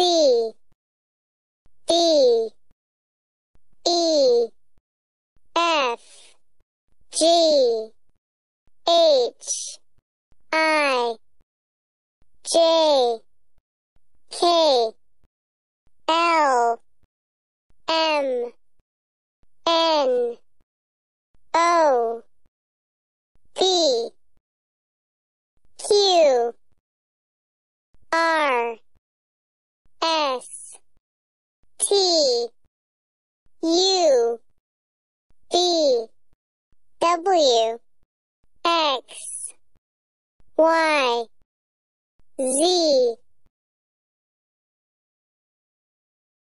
C D E F G H I J K L M N T, U, V, W, X, Y, Z.